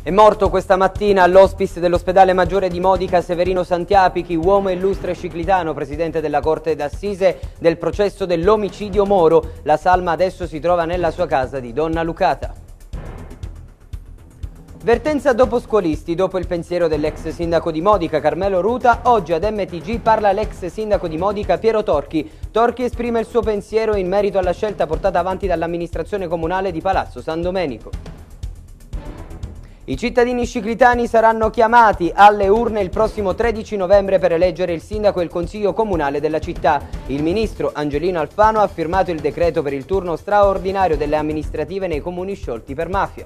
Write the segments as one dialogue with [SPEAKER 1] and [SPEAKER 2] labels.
[SPEAKER 1] È morto questa mattina all'ospice dell'ospedale maggiore di Modica Severino Santiapichi, uomo illustre ciclitano, presidente della Corte d'Assise del processo dell'omicidio Moro. La salma adesso si trova nella sua casa di Donna Lucata. Vertenza dopo scuolisti, dopo il pensiero dell'ex sindaco di Modica Carmelo Ruta, oggi ad MTG parla l'ex sindaco di Modica Piero Torchi. Torchi esprime il suo pensiero in merito alla scelta portata avanti dall'amministrazione comunale di Palazzo San Domenico. I cittadini sciclitani saranno chiamati alle urne il prossimo 13 novembre per eleggere il sindaco e il consiglio comunale della città. Il ministro Angelino Alfano ha firmato il decreto per il turno straordinario delle amministrative nei comuni sciolti per mafia.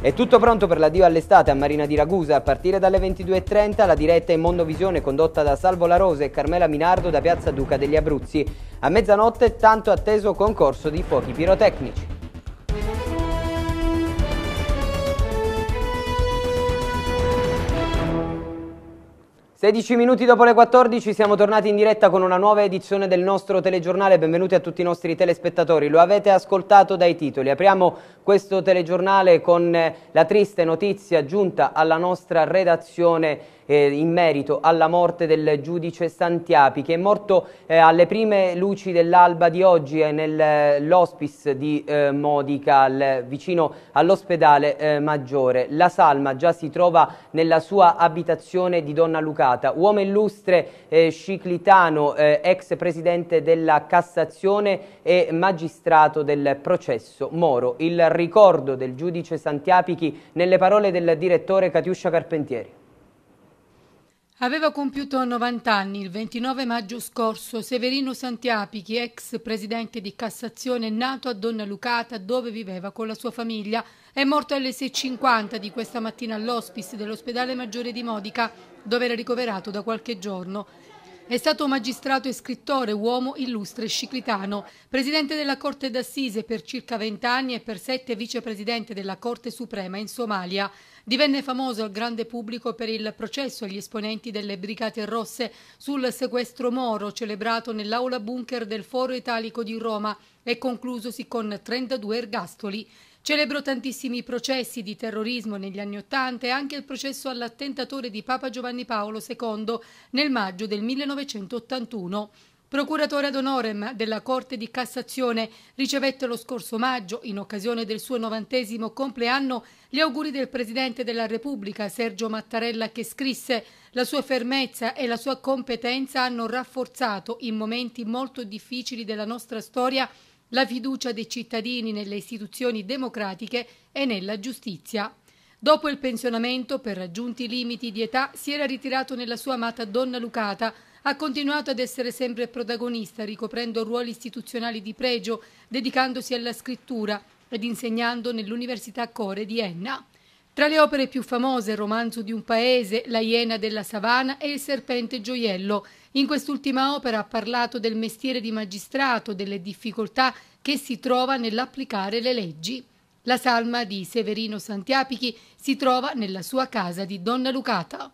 [SPEAKER 1] È tutto pronto per l'addio all'estate a Marina di Ragusa. A partire dalle 22.30 la diretta in Mondovisione condotta da Salvo La Rosa e Carmela Minardo da Piazza Duca degli Abruzzi. A mezzanotte tanto atteso concorso di fuochi pirotecnici. 16 minuti dopo le 14 siamo tornati in diretta con una nuova edizione del nostro telegiornale, benvenuti a tutti i nostri telespettatori, lo avete ascoltato dai titoli, apriamo questo telegiornale con eh, la triste notizia giunta alla nostra redazione eh, in merito alla morte del giudice Santiapi che è morto eh, alle prime luci dell'alba di oggi eh, nell'hospice eh, di eh, Modica al, vicino all'ospedale eh, Maggiore. La salma già si trova nella sua abitazione di Donna Lucata. Uomo illustre Sciclitano, ex presidente della Cassazione e magistrato del processo Moro. Il ricordo del giudice Santiapichi nelle parole del direttore Catiuscia Carpentieri.
[SPEAKER 2] Aveva compiuto 90 anni il 29 maggio scorso Severino Santiapichi, ex presidente di Cassazione, nato a Donna Lucata dove viveva con la sua famiglia, è morto alle 6.50 di questa mattina all'ospice dell'ospedale maggiore di Modica dove era ricoverato da qualche giorno. È stato magistrato e scrittore, uomo illustre sciclitano, presidente della Corte d'Assise per circa 20 anni e per sette vicepresidente della Corte Suprema in Somalia. Divenne famoso al grande pubblico per il processo agli esponenti delle Brigate Rosse sul sequestro Moro celebrato nell'aula bunker del Foro Italico di Roma e conclusosi con 32 ergastoli. Celebrò tantissimi processi di terrorismo negli anni Ottanta e anche il processo all'attentatore di Papa Giovanni Paolo II nel maggio del 1981. Procuratore ad onorem della Corte di Cassazione, ricevette lo scorso maggio, in occasione del suo novantesimo compleanno, gli auguri del Presidente della Repubblica Sergio Mattarella che scrisse la sua fermezza e la sua competenza hanno rafforzato in momenti molto difficili della nostra storia la fiducia dei cittadini nelle istituzioni democratiche e nella giustizia. Dopo il pensionamento, per raggiunti limiti di età, si era ritirato nella sua amata donna Lucata, ha continuato ad essere sempre protagonista, ricoprendo ruoli istituzionali di pregio, dedicandosi alla scrittura ed insegnando nell'Università Core di Enna. Tra le opere più famose, il romanzo di un paese, La iena della savana e Il serpente gioiello. In quest'ultima opera ha parlato del mestiere di magistrato, delle difficoltà che si trova nell'applicare le leggi. La salma di Severino Santiapichi si trova nella sua casa di Donna Lucata.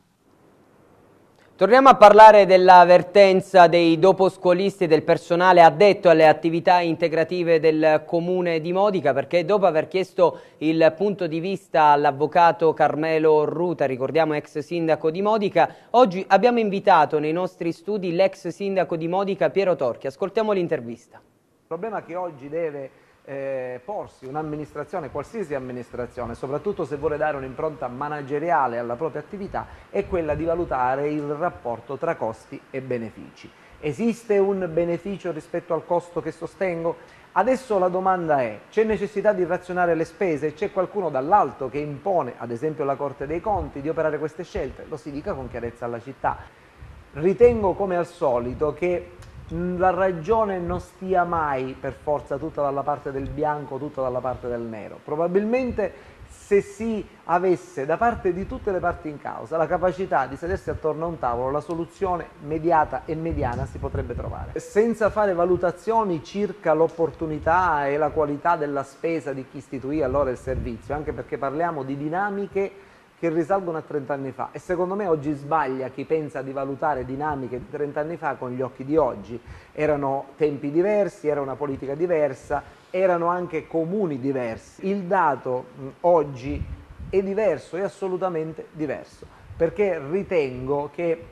[SPEAKER 1] Torniamo a parlare dell'avvertenza dei doposcolisti e del personale addetto alle attività integrative del comune di Modica perché dopo aver chiesto il punto di vista all'avvocato Carmelo Ruta, ricordiamo ex sindaco di Modica, oggi abbiamo invitato nei nostri studi l'ex sindaco di Modica Piero Torchi. Ascoltiamo l'intervista. Il
[SPEAKER 3] problema che oggi deve eh, porsi un'amministrazione, qualsiasi amministrazione, soprattutto se vuole dare un'impronta manageriale alla propria attività, è quella di valutare il rapporto tra costi e benefici. Esiste un beneficio rispetto al costo che sostengo? Adesso la domanda è, c'è necessità di razionare le spese? C'è qualcuno dall'alto che impone, ad esempio la Corte dei Conti, di operare queste scelte? Lo si dica con chiarezza alla città. Ritengo come al solito che la ragione non stia mai per forza tutta dalla parte del bianco, tutta dalla parte del nero. Probabilmente se si avesse da parte di tutte le parti in causa la capacità di sedersi attorno a un tavolo, la soluzione mediata e mediana si potrebbe trovare. Senza fare valutazioni circa l'opportunità e la qualità della spesa di chi istituì allora il servizio, anche perché parliamo di dinamiche che risalgono a 30 anni fa e secondo me oggi sbaglia chi pensa di valutare dinamiche di 30 anni fa con gli occhi di oggi. Erano tempi diversi, era una politica diversa, erano anche comuni diversi. Il dato mh, oggi è diverso, è assolutamente diverso, perché ritengo che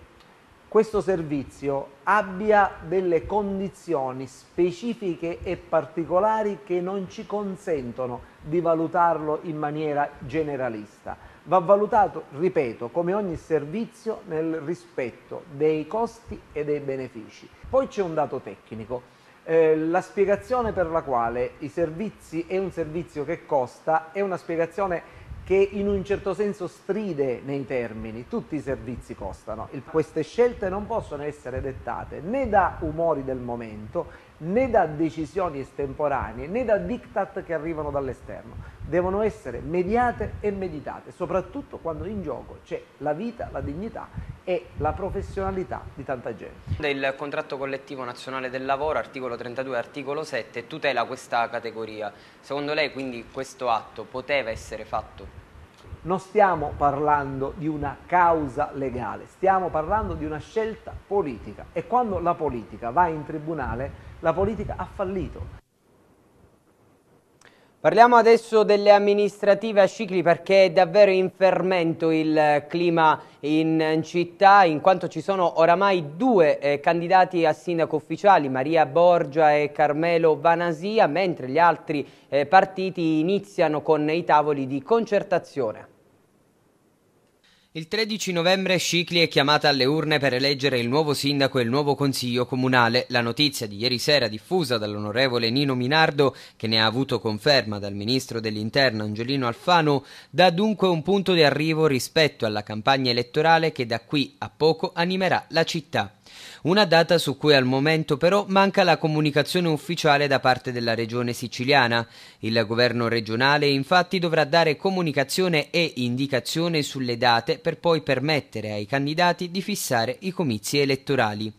[SPEAKER 3] questo servizio abbia delle condizioni specifiche e particolari che non ci consentono di valutarlo in maniera generalista va valutato, ripeto, come ogni servizio nel rispetto dei costi e dei benefici. Poi c'è un dato tecnico. Eh, la spiegazione per la quale i servizi è un servizio che costa è una spiegazione che in un certo senso stride nei termini, tutti i servizi costano. Il, queste scelte non possono essere dettate né da umori del momento né da decisioni estemporanee né da diktat che arrivano dall'esterno. Devono essere mediate e meditate, soprattutto quando in gioco c'è la vita, la dignità e la professionalità di tanta gente.
[SPEAKER 1] Il contratto collettivo nazionale del lavoro, articolo 32, articolo 7, tutela questa categoria. Secondo lei quindi questo atto poteva essere fatto
[SPEAKER 3] non stiamo parlando di una causa legale, stiamo parlando di una scelta politica e quando
[SPEAKER 1] la politica va in tribunale la politica ha fallito. Parliamo adesso delle amministrative a Scicli perché è davvero in fermento il clima in città in quanto ci sono oramai due eh, candidati a sindaco ufficiali Maria Borgia e Carmelo Vanasia mentre gli altri eh, partiti iniziano con i tavoli di concertazione. Il 13 novembre Scicli è chiamata alle urne per eleggere il nuovo sindaco e il nuovo consiglio comunale. La notizia di ieri sera diffusa dall'onorevole Nino Minardo, che ne ha avuto conferma dal ministro dell'Interno Angelino Alfano, dà dunque un punto di arrivo rispetto alla campagna elettorale che da qui a poco animerà la città. Una data su cui al momento però manca la comunicazione ufficiale da parte della regione siciliana. Il governo regionale infatti dovrà dare comunicazione e indicazione sulle date per poi permettere ai candidati di fissare i comizi elettorali.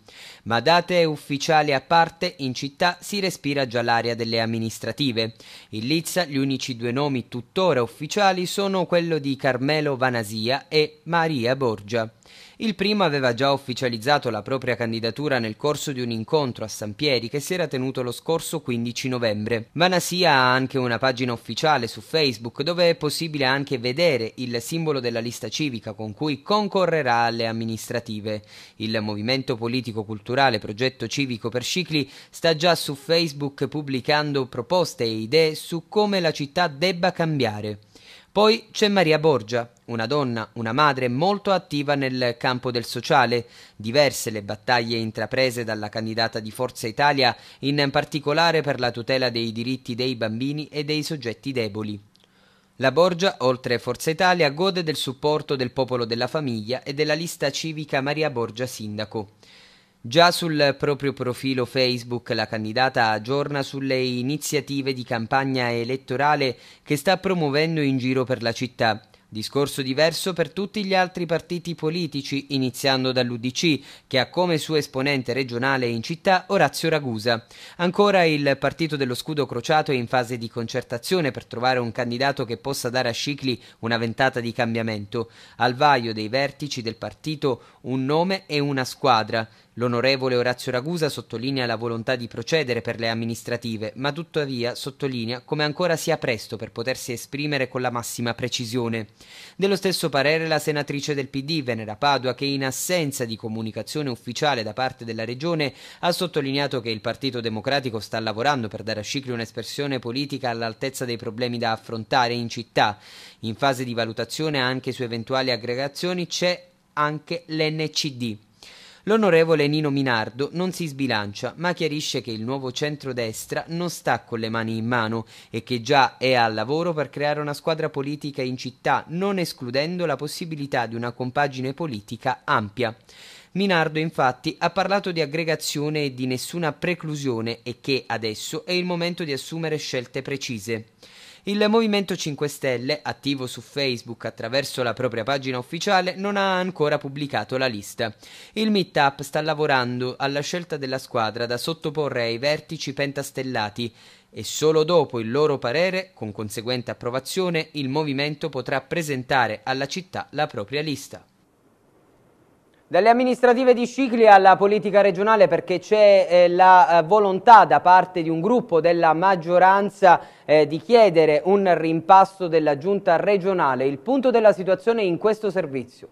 [SPEAKER 1] Ma date ufficiali a parte, in città si respira già l'aria delle amministrative. In Lizza gli unici due nomi tuttora ufficiali sono quello di Carmelo Vanasia e Maria Borgia. Il primo aveva già ufficializzato la propria candidatura nel corso di un incontro a San Pieri che si era tenuto lo scorso 15 novembre. Vanasia ha anche una pagina ufficiale su Facebook dove è possibile anche vedere il simbolo della lista civica con cui concorrerà alle amministrative. Il movimento politico-culturale Progetto Civico per Cicli sta già su Facebook pubblicando proposte e idee su come la città debba cambiare. Poi c'è Maria Borgia, una donna, una madre molto attiva nel campo del sociale, diverse le battaglie intraprese dalla candidata di Forza Italia, in particolare per la tutela dei diritti dei bambini e dei soggetti deboli. La Borgia, oltre Forza Italia, gode del supporto del popolo della famiglia e della lista civica Maria Borgia Sindaco. Già sul proprio profilo Facebook la candidata aggiorna sulle iniziative di campagna elettorale che sta promuovendo in giro per la città. Discorso diverso per tutti gli altri partiti politici, iniziando dall'UDC, che ha come suo esponente regionale in città Orazio Ragusa. Ancora il partito dello scudo crociato è in fase di concertazione per trovare un candidato che possa dare a Scicli una ventata di cambiamento. Al vaio dei vertici del partito un nome e una squadra. L'onorevole Orazio Ragusa sottolinea la volontà di procedere per le amministrative, ma tuttavia sottolinea come ancora sia presto per potersi esprimere con la massima precisione. Dello stesso parere la senatrice del PD Venera Padua che in assenza di comunicazione ufficiale da parte della Regione ha sottolineato che il Partito Democratico sta lavorando per dare a Scicli un'espressione politica all'altezza dei problemi da affrontare in città. In fase di valutazione anche su eventuali aggregazioni c'è anche l'NCD. L'onorevole Nino Minardo non si sbilancia, ma chiarisce che il nuovo centrodestra non sta con le mani in mano e che già è al lavoro per creare una squadra politica in città, non escludendo la possibilità di una compagine politica ampia. Minardo infatti ha parlato di aggregazione e di nessuna preclusione e che adesso è il momento di assumere scelte precise. Il Movimento 5 Stelle, attivo su Facebook attraverso la propria pagina ufficiale, non ha ancora pubblicato la lista. Il Meetup sta lavorando alla scelta della squadra da sottoporre ai vertici pentastellati e solo dopo il loro parere, con conseguente approvazione, il movimento potrà presentare alla città la propria lista. Dalle amministrative di Scicli alla politica regionale perché c'è eh, la eh, volontà da parte di un gruppo della maggioranza eh, di chiedere un rimpasto della giunta regionale. Il punto della situazione in questo
[SPEAKER 4] servizio.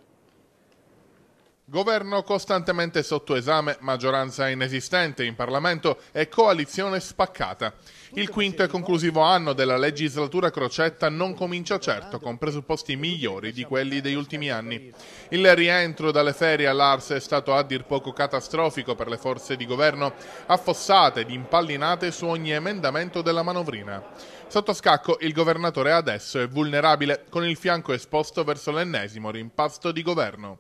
[SPEAKER 4] Governo costantemente sotto esame, maggioranza inesistente in Parlamento e coalizione spaccata. Il quinto e conclusivo anno della legislatura crocetta non comincia certo con presupposti migliori di quelli degli ultimi anni. Il rientro dalle ferie all'Ars è stato a dir poco catastrofico per le forze di governo, affossate ed impallinate su ogni emendamento della manovrina. Sotto scacco il governatore adesso è vulnerabile, con il fianco esposto verso l'ennesimo rimpasto di governo.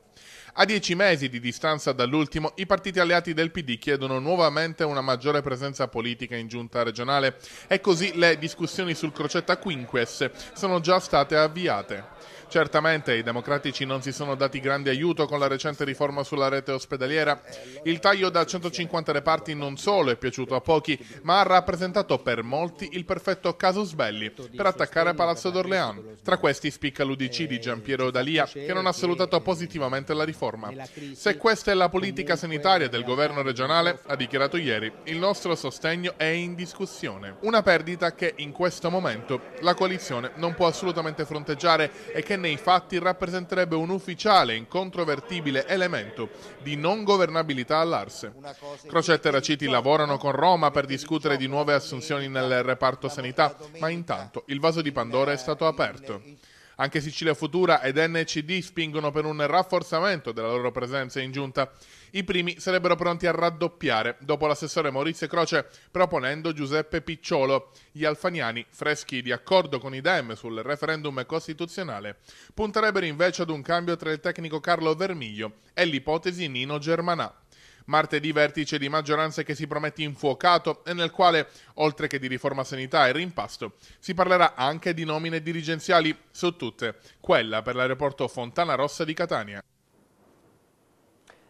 [SPEAKER 4] A dieci mesi di distanza dall'ultimo, i partiti alleati del PD chiedono nuovamente una maggiore presenza politica in giunta regionale e così le discussioni sul crocetta quinques sono già state avviate. Certamente i democratici non si sono dati grande aiuto con la recente riforma sulla rete ospedaliera. Il taglio da 150 reparti non solo è piaciuto a pochi, ma ha rappresentato per molti il perfetto casus belli per attaccare Palazzo d'Orleans. Tra questi spicca l'Udc di Giampiero Dalia, che non ha salutato positivamente la riforma riforma. Se questa è la politica sanitaria del governo regionale, ha dichiarato ieri, il nostro sostegno è in discussione. Una perdita che in questo momento la coalizione non può assolutamente fronteggiare e che nei fatti rappresenterebbe un ufficiale e incontrovertibile elemento di non governabilità all'Arse. Crocetta e Raciti diciamo lavorano con Roma per diciamo discutere di nuove assunzioni nel reparto sanità, ma intanto il vaso di Pandora è stato aperto. Anche Sicilia Futura ed NCD spingono per un rafforzamento della loro presenza in giunta. I primi sarebbero pronti a raddoppiare, dopo l'assessore Maurizio Croce proponendo Giuseppe Picciolo. Gli alfaniani, freschi di accordo con i DEM sul referendum costituzionale, punterebbero invece ad un cambio tra il tecnico Carlo Vermiglio e l'ipotesi Nino Germanà. Martedì vertice di maggioranza che si promette infuocato e nel quale, oltre che di riforma sanità e rimpasto, si parlerà anche di nomine dirigenziali, su tutte quella per l'aeroporto Fontana Rossa di Catania.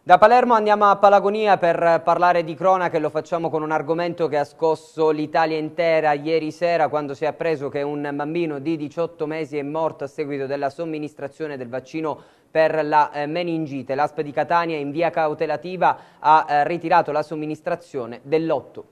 [SPEAKER 4] Da Palermo andiamo a Palagonia per parlare
[SPEAKER 1] di cronaca e lo facciamo con un argomento che ha scosso l'Italia intera ieri sera quando si è appreso che un bambino di 18 mesi è morto a seguito della somministrazione del vaccino per la eh, meningite. L'ASP di Catania in via cautelativa ha eh, ritirato la somministrazione dell'otto.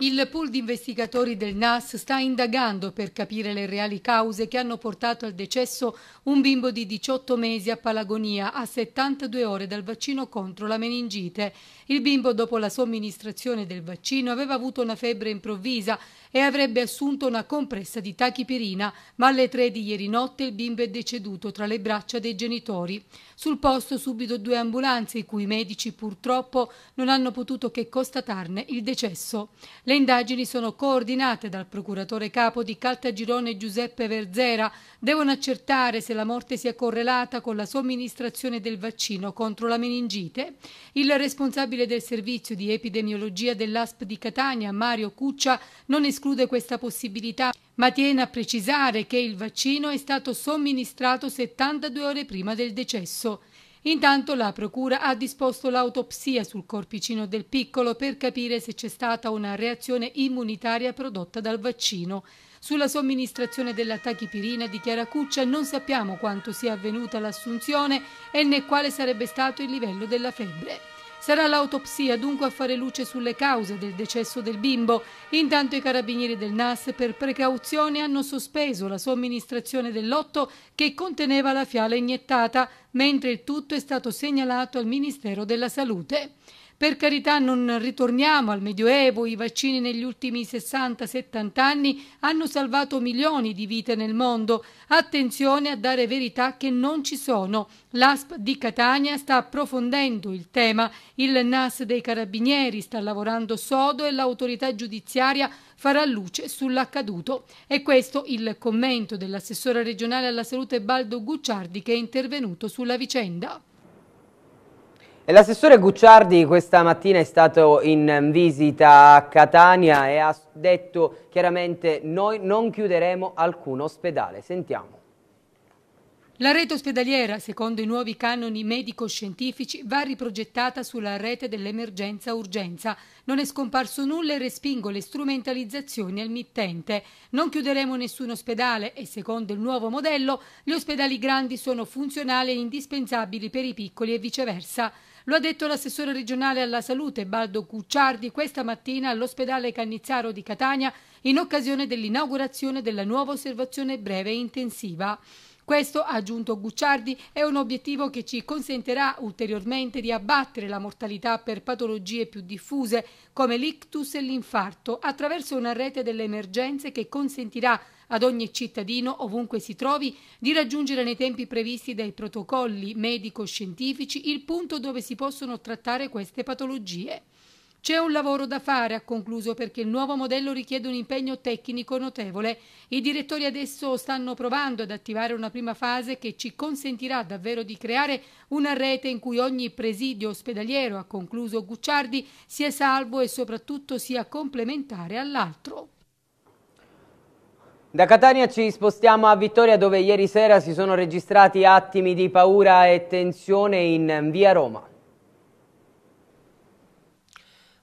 [SPEAKER 2] Il pool di investigatori del NAS sta indagando per capire le reali cause che hanno portato al decesso un bimbo di 18 mesi a Palagonia a 72 ore dal vaccino contro la meningite. Il bimbo dopo la somministrazione del vaccino aveva avuto una febbre improvvisa e avrebbe assunto una compressa di tachipirina, ma alle 3 di ieri notte il bimbo è deceduto tra le braccia dei genitori. Sul posto subito due ambulanze i cui medici purtroppo non hanno potuto che constatarne il decesso. Le indagini sono coordinate dal procuratore capo di Caltagirone Giuseppe Verzera. Devono accertare se la morte sia correlata con la somministrazione del vaccino contro la meningite. Il responsabile del servizio di epidemiologia dell'ASP di Catania, Mario Cuccia, non esclude questa possibilità, ma tiene a precisare che il vaccino è stato somministrato 72 ore prima del decesso. Intanto la Procura ha disposto l'autopsia sul corpicino del piccolo per capire se c'è stata una reazione immunitaria prodotta dal vaccino. Sulla somministrazione della tachipirina di Chiara Cuccia non sappiamo quanto sia avvenuta l'assunzione e né quale sarebbe stato il livello della febbre. Sarà l'autopsia dunque a fare luce sulle cause del decesso del bimbo. Intanto i carabinieri del NAS per precauzione hanno sospeso la somministrazione del lotto che conteneva la fiala iniettata, mentre il tutto è stato segnalato al Ministero della Salute. Per carità non ritorniamo al Medioevo, i vaccini negli ultimi 60-70 anni hanno salvato milioni di vite nel mondo. Attenzione a dare verità che non ci sono. L'ASP di Catania sta approfondendo il tema, il NAS dei Carabinieri sta lavorando sodo e l'autorità giudiziaria farà luce sull'accaduto. E questo il commento dell'assessore regionale alla salute Baldo Gucciardi che è intervenuto sulla vicenda.
[SPEAKER 1] L'assessore Gucciardi questa mattina è stato in visita a Catania e ha detto chiaramente noi non chiuderemo alcun ospedale. Sentiamo.
[SPEAKER 2] La rete ospedaliera, secondo i nuovi canoni medico-scientifici, va riprogettata sulla rete dell'emergenza-urgenza. Non è scomparso nulla e respingo le strumentalizzazioni al mittente. Non chiuderemo nessun ospedale e, secondo il nuovo modello, gli ospedali grandi sono funzionali e indispensabili per i piccoli e viceversa. Lo ha detto l'assessore regionale alla salute Baldo Cucciardi questa mattina all'ospedale Cannizzaro di Catania in occasione dell'inaugurazione della nuova osservazione breve e intensiva. Questo, ha aggiunto Gucciardi, è un obiettivo che ci consentirà ulteriormente di abbattere la mortalità per patologie più diffuse come l'ictus e l'infarto attraverso una rete delle emergenze che consentirà ad ogni cittadino, ovunque si trovi, di raggiungere nei tempi previsti dai protocolli medico-scientifici il punto dove si possono trattare queste patologie. C'è un lavoro da fare, ha concluso, perché il nuovo modello richiede un impegno tecnico notevole. I direttori adesso stanno provando ad attivare una prima fase che ci consentirà davvero di creare una rete in cui ogni presidio ospedaliero, ha concluso Gucciardi, sia salvo e soprattutto sia complementare all'altro.
[SPEAKER 1] Da Catania ci spostiamo a Vittoria dove ieri sera si sono registrati attimi di paura e tensione in via Roma.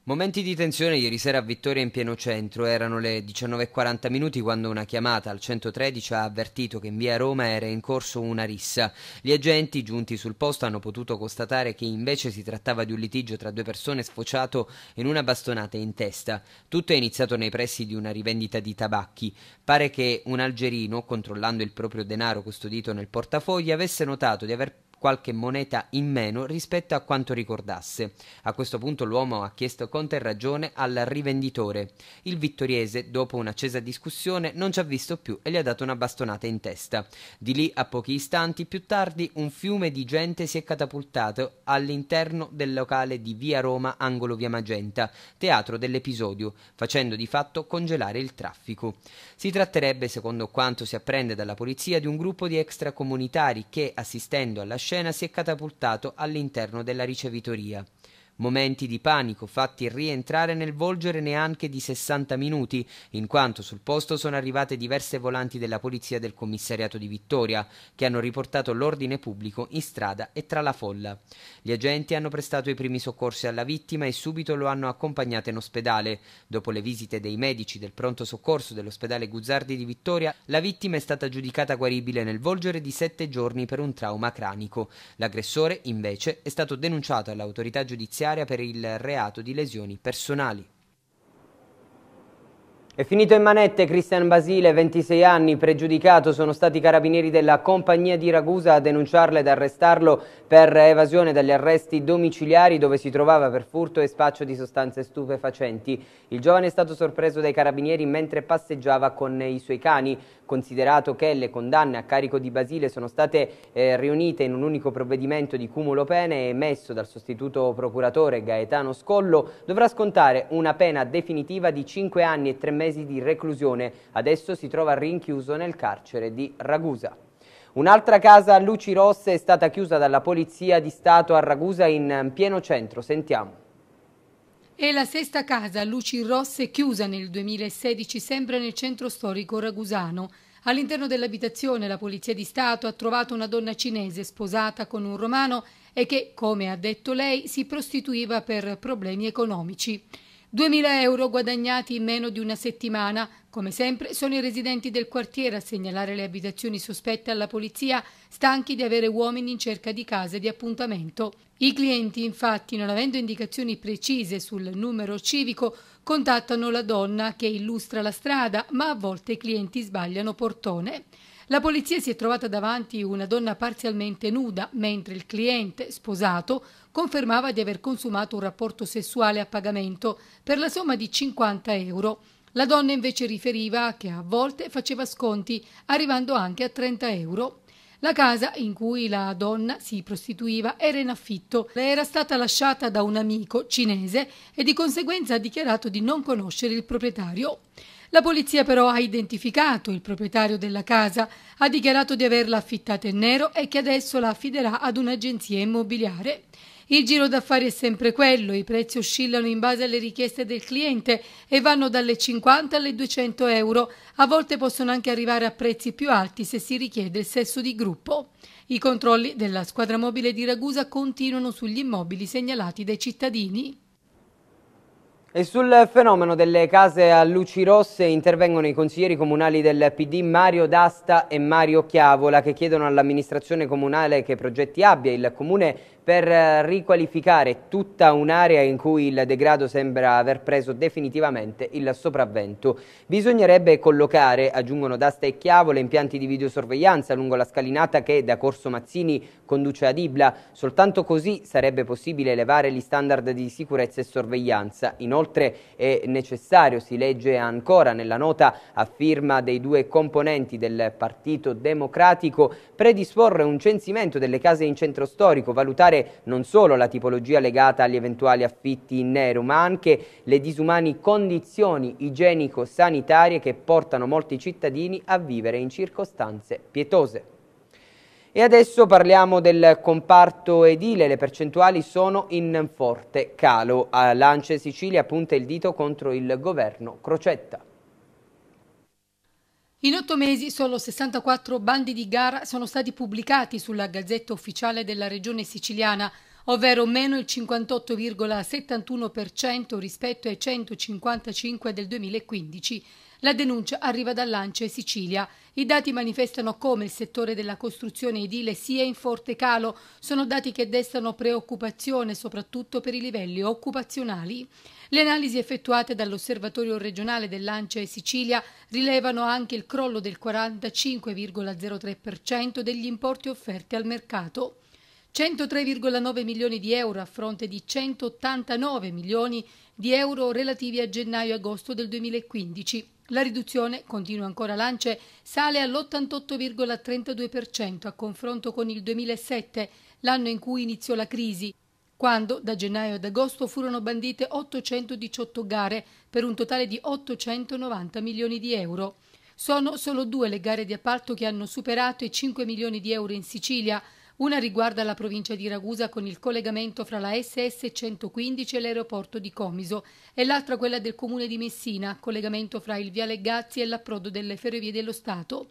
[SPEAKER 1] Momenti di tensione ieri sera a Vittoria in pieno centro, erano le 19.40 minuti quando una chiamata al 113 ha avvertito che in via Roma era in corso una rissa. Gli agenti giunti sul posto hanno potuto constatare che invece si trattava di un litigio tra due persone sfociato in una bastonata in testa. Tutto è iniziato nei pressi di una rivendita di tabacchi. Pare che un algerino, controllando il proprio denaro custodito nel portafogli, avesse notato di aver qualche moneta in meno rispetto a quanto ricordasse. A questo punto l'uomo ha chiesto conto e ragione al rivenditore. Il vittoriese, dopo un'accesa discussione, non ci ha visto più e gli ha dato una bastonata in testa. Di lì a pochi istanti più tardi un fiume di gente si è catapultato all'interno del locale di Via Roma, angolo Via Magenta, teatro dell'episodio, facendo di fatto congelare il traffico. Si tratterebbe, secondo quanto si apprende dalla polizia, di un gruppo di extracomunitari che, assistendo alla scena, scena si è catapultato all'interno della ricevitoria Momenti di panico fatti rientrare nel volgere neanche di 60 minuti, in quanto sul posto sono arrivate diverse volanti della polizia del commissariato di Vittoria, che hanno riportato l'ordine pubblico in strada e tra la folla. Gli agenti hanno prestato i primi soccorsi alla vittima e subito lo hanno accompagnata in ospedale. Dopo le visite dei medici del pronto soccorso dell'ospedale Guzzardi di Vittoria, la vittima è stata giudicata guaribile nel volgere di 7 giorni per un trauma cranico. L'aggressore, invece, è stato denunciato all'autorità giudiziaria giudiziaria per il reato di lesioni personali. È finito in manette Cristian Basile, 26 anni, pregiudicato. Sono stati i carabinieri della compagnia di Ragusa a denunciarlo ed arrestarlo per evasione dagli arresti domiciliari dove si trovava per furto e spaccio di sostanze stupefacenti. Il giovane è stato sorpreso dai carabinieri mentre passeggiava con i suoi cani considerato che le condanne a carico di Basile sono state eh, riunite in un unico provvedimento di cumulo pene emesso dal sostituto procuratore Gaetano Scollo, dovrà scontare una pena definitiva di 5 anni e 3 mesi di reclusione. Adesso si trova rinchiuso nel carcere di Ragusa. Un'altra casa a luci rosse è stata chiusa dalla Polizia di Stato a Ragusa in mm, pieno centro. Sentiamo.
[SPEAKER 2] E la sesta casa a luci rosse chiusa nel 2016 sempre nel centro storico ragusano. All'interno dell'abitazione la Polizia di Stato ha trovato una donna cinese sposata con un romano e che, come ha detto lei, si prostituiva per problemi economici. 2.000 euro guadagnati in meno di una settimana. Come sempre sono i residenti del quartiere a segnalare le abitazioni sospette alla polizia, stanchi di avere uomini in cerca di case di appuntamento. I clienti infatti, non avendo indicazioni precise sul numero civico, contattano la donna che illustra la strada, ma a volte i clienti sbagliano portone. La polizia si è trovata davanti una donna parzialmente nuda, mentre il cliente, sposato, confermava di aver consumato un rapporto sessuale a pagamento per la somma di 50 euro. La donna invece riferiva che a volte faceva sconti, arrivando anche a 30 euro. La casa in cui la donna si prostituiva era in affitto, le era stata lasciata da un amico cinese e di conseguenza ha dichiarato di non conoscere il proprietario. La polizia però ha identificato il proprietario della casa, ha dichiarato di averla affittata in nero e che adesso la affiderà ad un'agenzia immobiliare. Il giro d'affari è sempre quello, i prezzi oscillano in base alle richieste del cliente e vanno dalle 50 alle 200 euro, a volte possono anche arrivare a prezzi più alti se si richiede il sesso di gruppo. I controlli della squadra mobile di Ragusa continuano sugli immobili segnalati dai cittadini.
[SPEAKER 1] E sul fenomeno delle case a luci rosse intervengono i consiglieri comunali del PD Mario D'Asta e Mario Chiavola che chiedono all'amministrazione comunale che progetti abbia il comune per eh, riqualificare tutta un'area in cui il degrado sembra aver preso definitivamente il sopravvento. Bisognerebbe collocare, aggiungono D'Asta e Chiavola, impianti di videosorveglianza lungo la scalinata che da Corso Mazzini conduce ad Ibla. Soltanto così sarebbe possibile elevare gli standard di sicurezza e sorveglianza. Inoltre Inoltre è necessario, si legge ancora nella nota a firma dei due componenti del Partito Democratico, predisporre un censimento delle case in centro storico, valutare non solo la tipologia legata agli eventuali affitti in nero, ma anche le disumani condizioni igienico-sanitarie che portano molti cittadini a vivere in circostanze pietose. E adesso parliamo del comparto edile, le percentuali sono in forte calo. A Lance Sicilia punta il dito contro il governo Crocetta.
[SPEAKER 2] In otto mesi solo 64 bandi di gara sono stati pubblicati sulla Gazzetta Ufficiale della Regione Siciliana, ovvero meno il 58,71% rispetto ai 155 del 2015. La denuncia arriva e Sicilia. I dati manifestano come il settore della costruzione edile sia in forte calo. Sono dati che destano preoccupazione soprattutto per i livelli occupazionali. Le analisi effettuate dall'Osservatorio regionale dell'Ancia e Sicilia rilevano anche il crollo del 45,03% degli importi offerti al mercato. 103,9 milioni di euro a fronte di 189 milioni di euro relativi a gennaio-agosto del 2015. La riduzione, continua ancora l'ANCE, sale all'88,32% a confronto con il 2007, l'anno in cui iniziò la crisi, quando da gennaio ad agosto furono bandite 818 gare per un totale di 890 milioni di euro. Sono solo due le gare di appalto che hanno superato i 5 milioni di euro in Sicilia, una riguarda la provincia di Ragusa con il collegamento fra la SS 115 e l'aeroporto di Comiso e l'altra quella del comune di Messina, collegamento fra il Viale Gazzi e l'approdo delle ferrovie dello Stato.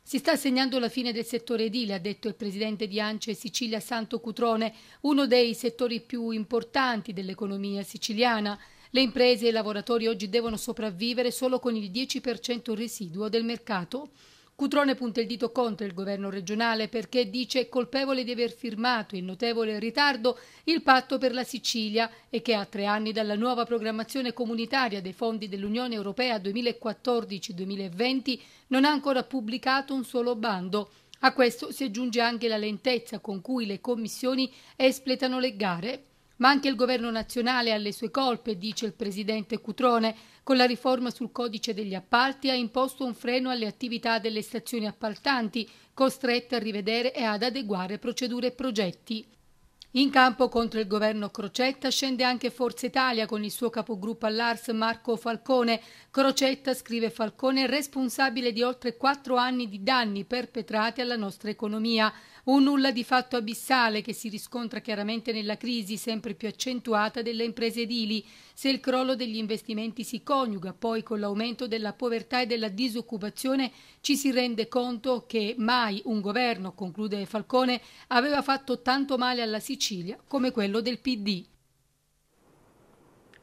[SPEAKER 2] Si sta segnando la fine del settore edile, ha detto il presidente di Ance Sicilia Santo Cutrone, uno dei settori più importanti dell'economia siciliana. Le imprese e i lavoratori oggi devono sopravvivere solo con il 10% residuo del mercato. Cutrone punta il dito contro il governo regionale perché dice colpevole di aver firmato in notevole ritardo il patto per la Sicilia e che a tre anni dalla nuova programmazione comunitaria dei fondi dell'Unione Europea 2014-2020 non ha ancora pubblicato un solo bando. A questo si aggiunge anche la lentezza con cui le commissioni espletano le gare ma anche il governo nazionale ha le sue colpe, dice il presidente Cutrone. Con la riforma sul codice degli appalti ha imposto un freno alle attività delle stazioni appaltanti, costrette a rivedere e ad adeguare procedure e progetti. In campo contro il governo Crocetta scende anche Forza Italia con il suo capogruppo all'Ars Marco Falcone. Crocetta, scrive Falcone, è responsabile di oltre quattro anni di danni perpetrati alla nostra economia. Un nulla di fatto abissale che si riscontra chiaramente nella crisi sempre più accentuata delle imprese edili, se il crollo degli investimenti si coniuga poi con l'aumento della povertà e della disoccupazione, ci si rende conto che mai un governo, conclude Falcone, aveva fatto tanto male alla Sicilia come quello del PD.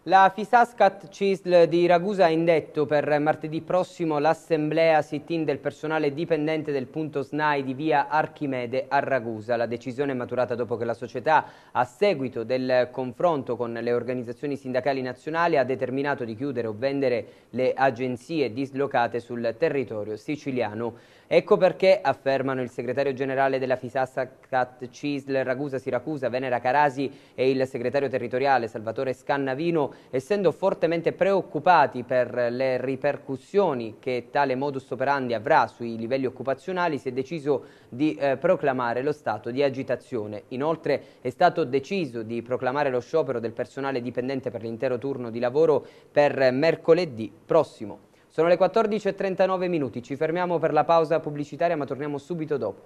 [SPEAKER 1] La Fisascat CISL di Ragusa ha indetto per martedì prossimo l'assemblea sit-in del personale dipendente del punto SNAI di via Archimede a Ragusa. La decisione è maturata dopo che la società, a seguito del confronto con le organizzazioni sindacali nazionali, ha determinato di chiudere o vendere le agenzie dislocate sul territorio siciliano. Ecco perché, affermano il segretario generale della Fisassa Kat Cisl Ragusa Siracusa Venera Carasi e il segretario territoriale Salvatore Scannavino, essendo fortemente preoccupati per le ripercussioni che tale modus operandi avrà sui livelli occupazionali, si è deciso di eh, proclamare lo stato di agitazione. Inoltre è stato deciso di proclamare lo sciopero del personale dipendente per l'intero turno di lavoro per mercoledì prossimo. Sono le 14.39 minuti, ci fermiamo per la pausa pubblicitaria ma torniamo subito dopo.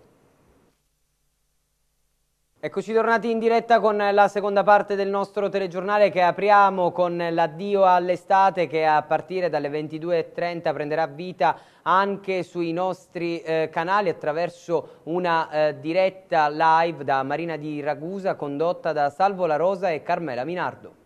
[SPEAKER 1] Eccoci tornati in diretta con la seconda parte del nostro telegiornale che apriamo con l'addio all'estate che a partire dalle 22.30 prenderà vita anche sui nostri eh, canali attraverso una eh, diretta live da Marina di Ragusa condotta da Salvo La Rosa e Carmela Minardo.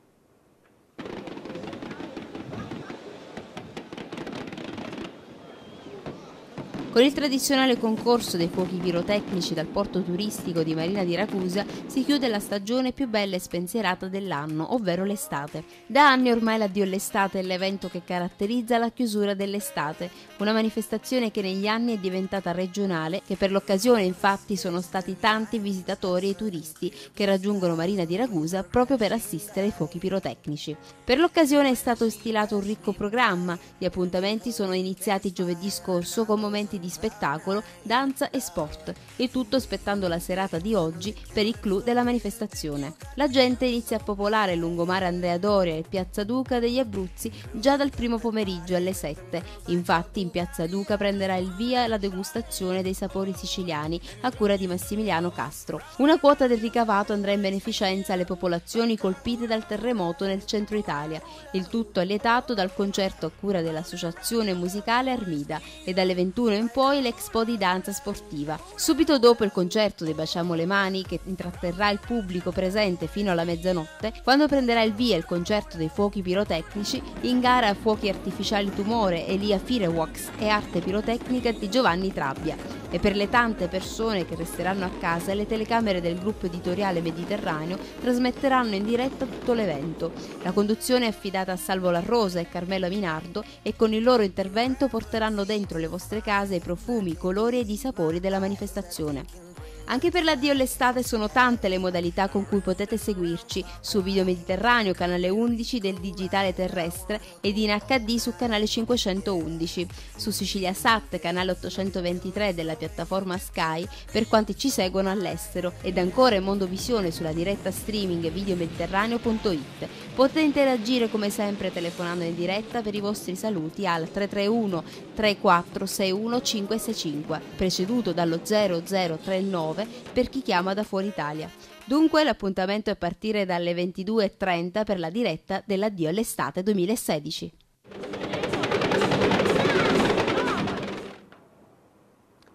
[SPEAKER 5] Con il tradizionale concorso dei fuochi pirotecnici dal porto turistico di Marina di Ragusa si chiude la stagione più bella e spensierata dell'anno, ovvero l'estate. Da anni ormai l'addio all'estate è l'evento che caratterizza la chiusura dell'estate, una manifestazione che negli anni è diventata regionale, che per l'occasione infatti sono stati tanti visitatori e turisti che raggiungono Marina di Ragusa proprio per assistere ai fuochi pirotecnici. Per l'occasione è stato stilato un ricco programma, gli appuntamenti sono iniziati giovedì scorso con momenti di spettacolo, danza e sport, il tutto aspettando la serata di oggi per il clou della manifestazione. La gente inizia a popolare il lungomare Andrea Doria e Piazza Duca degli Abruzzi già dal primo pomeriggio alle 7. Infatti in Piazza Duca prenderà il via la degustazione dei sapori siciliani a cura di Massimiliano Castro. Una quota del ricavato andrà in beneficenza alle popolazioni colpite dal terremoto nel centro Italia, il tutto allietato dal concerto a cura dell'associazione musicale Armida e dalle 21 in poi l'Expo di danza sportiva. Subito dopo il concerto dei Baciamo le mani, che intratterrà il pubblico presente fino alla mezzanotte, quando prenderà il via il concerto dei fuochi pirotecnici, in gara Fuochi artificiali tumore Elia Fireworks e arte pirotecnica di Giovanni Trabbia. E per le tante persone che resteranno a casa, le telecamere del gruppo editoriale Mediterraneo trasmetteranno in diretta tutto l'evento. La conduzione è affidata a Salvo La Rosa e Carmelo Minardo e con il loro intervento porteranno dentro le vostre case profumi, colori ed i sapori della manifestazione. Anche per l'addio all'estate sono tante le modalità con cui potete seguirci su Video Mediterraneo, canale 11 del digitale terrestre ed in HD su canale 511, su Sicilia Sat, canale 823 della piattaforma Sky per quanti ci seguono all'estero ed ancora in Mondovisione sulla diretta streaming videomediterraneo.it. Potete interagire come sempre telefonando in diretta per i vostri saluti al 331 3461 565 preceduto dallo 0039 19 per chi chiama da fuori Italia. Dunque l'appuntamento è a partire dalle 22.30 per la diretta dell'addio all'estate 2016.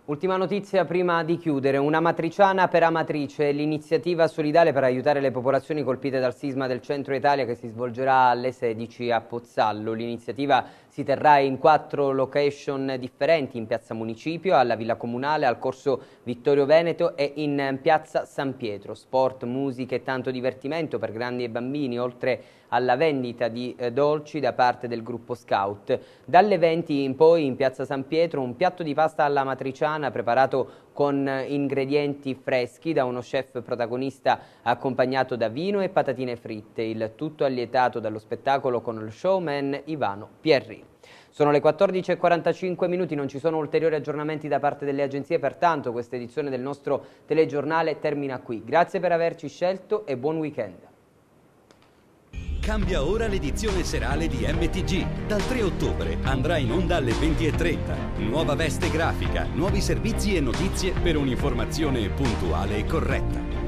[SPEAKER 1] Ultima notizia prima di chiudere, una matriciana per Amatrice, l'iniziativa solidale per aiutare le popolazioni colpite dal sisma del centro Italia che si svolgerà alle 16 a Pozzallo. L'iniziativa si terrà in quattro location differenti in Piazza Municipio, alla Villa Comunale, al Corso Vittorio Veneto e in Piazza San Pietro. Sport, musica e tanto divertimento per grandi e bambini, oltre alla vendita di eh, dolci da parte del gruppo Scout. Dalle 20 in poi in Piazza San Pietro un piatto di pasta alla matriciana preparato con eh, ingredienti freschi da uno chef protagonista accompagnato da vino e patatine fritte, il tutto allietato dallo spettacolo con lo showman Ivano Pierri. Sono le 14.45 minuti, non ci sono ulteriori aggiornamenti da parte delle agenzie, pertanto questa edizione del nostro telegiornale termina qui. Grazie per averci scelto e buon weekend. Cambia
[SPEAKER 3] ora l'edizione serale di MTG. Dal 3 ottobre andrà in onda alle 20.30. Nuova veste grafica, nuovi servizi e notizie per un'informazione puntuale e corretta.